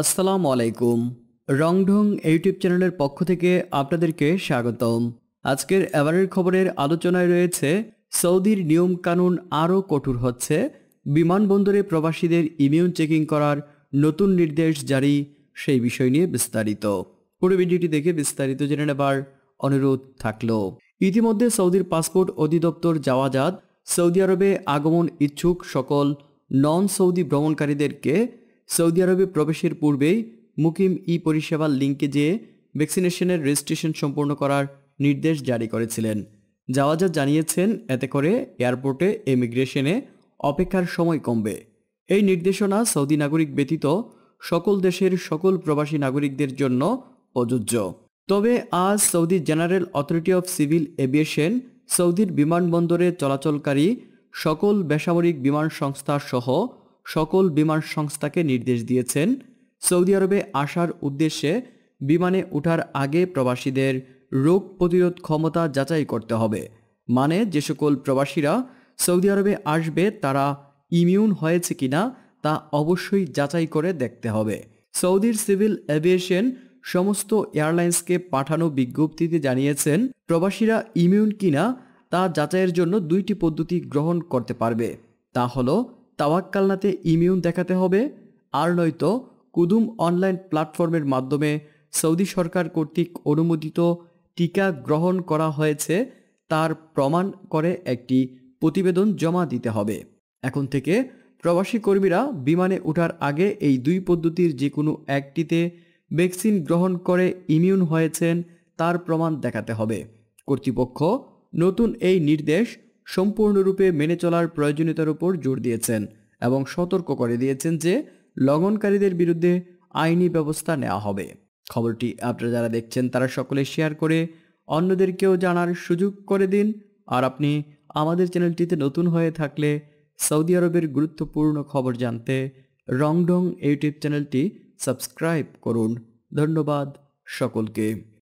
আসসালামু আলাইকুম রংঢং ইউটিউব চ্যানেলের পক্ষ থেকে আপনাদেরকে স্বাগতম আজকের এবারের খবরের আলোচনায় রয়েছে সৌদির নিয়ম কানুন আরও কঠোর হচ্ছে বিমানবন্দরে প্রবাসীদের ইমিউন চেকিং করার নতুন নির্দেশ জারি সেই বিষয় নিয়ে বিস্তারিত পুরো ভিডিওটি দেখে বিস্তারিত জেনে নেবার অনুরোধ থাকল ইতিমধ্যে সৌদির পাসপোর্ট অধিদপ্তর যাওয়াজাত সৌদি আরবে আগমন ইচ্ছুক সকল নন সৌদি ভ্রমণকারীদেরকে সৌদি আরবে প্রবেশের পূর্বেই মুকিম ই পরিষেবার লিঙ্কে যেয়ে ভ্যাকসিনেশনের রেজিস্ট্রেশন সম্পূর্ণ করার নির্দেশ জারি করেছিলেন জাওয়াজা জানিয়েছেন এতে করে এয়ারপোর্টে ইমিগ্রেশনে অপেক্ষার সময় কমবে এই নির্দেশনা সৌদি নাগরিক ব্যতীত সকল দেশের সকল প্রবাসী নাগরিকদের জন্য প্রযোজ্য তবে আজ Saudi general authority of civil aviation সৌদির বিমানবন্দরে চলাচলকারী সকল বেসামরিক বিমান সংস্থা সহ সকল বিমান সংস্থাকে নির্দেশ দিয়েছেন সৌদি আরবে আসার উদ্দেশ্যে বিমানে ওঠার আগে প্রবাসীদের রোগ প্রতিরোধ ক্ষমতা যাচাই করতে হবে মানে যে সকল প্রবাসীরা সৌদি আরবে আসবে তারা ইমিউন হয়েছে কিনা তা অবশ্যই যাচাই করে দেখতে হবে সৌদির সিভিল এভিয়েশন সমস্ত এয়ারলাইন্সকে পাঠানো বিজ্ঞপ্তিতে জানিয়েছেন প্রবাসীরা ইমিউন কিনা তা যাচাইয়ের জন্য দুইটি পদ্ধতি গ্রহণ করতে পারবে তা হলো তাওয়াক্কালনাতে ইমিউন দেখাতে হবে আর নয়তো কুদুম অনলাইন প্ল্যাটফর্মের মাধ্যমে সৌদি সরকার কর্তৃক অনুমোদিত টিকা গ্রহণ করা হয়েছে তার প্রমাণ করে একটি প্রতিবেদন জমা দিতে হবে এখন থেকে প্রবাসী কর্মীরা বিমানে ওঠার আগে এই দুই পদ্ধতির যে কোনো একটিতে ভ্যাকসিন গ্রহণ করে ইমিউন হয়েছেন তার প্রমাণ দেখাতে হবে কর্তৃপক্ষ নতুন এই নির্দেশ সম্পূর্ণরূপে মেনে চলার প্রয়োজনীয়তার উপর জোর দিয়েছেন এবং সতর্ক করে দিয়েছেন যে লগনকারীদের বিরুদ্ধে আইনি ব্যবস্থা নেওয়া হবে খবরটি আপনারা যারা দেখছেন তারা সকলে শেয়ার করে অন্যদেরকেও জানার সুযোগ করে দিন আর আপনি আমাদের চ্যানেলটিতে নতুন হয়ে থাকলে সৌদি আরবের গুরুত্বপূর্ণ খবর জানতে রংডং ইউটিউব চ্যানেলটি সাবস্ক্রাইব করুন ধন্যবাদ সকলকে